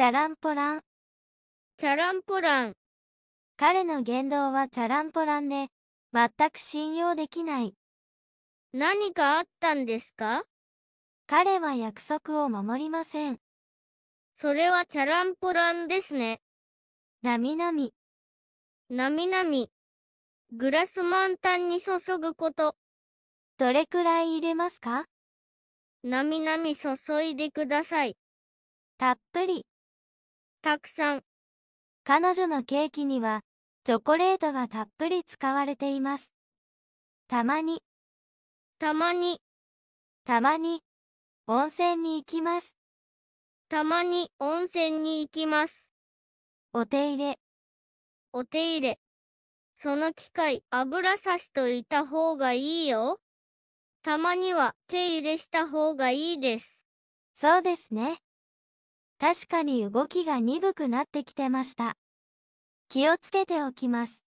チャランポラン。チャランポラン。彼の言動はチャランポランで、全く信用できない。何かあったんですか彼は約束を守りません。それはチャランポランですね。なみなみ。なみなみ。グラス満タンに注ぐこと。どれくらい入れますかなみなみ注いでください。たっぷり。たくさん。彼女のケーキには、チョコレートがたっぷり使われています。たまに、たまに、たまに、温泉に行きます。たまに温泉に行きます。お手入れ、お手入れ。その機会、油差しといた方がいいよ。たまには手入れした方がいいです。そうですね。確かに動きが鈍くなってきてました。気をつけておきます。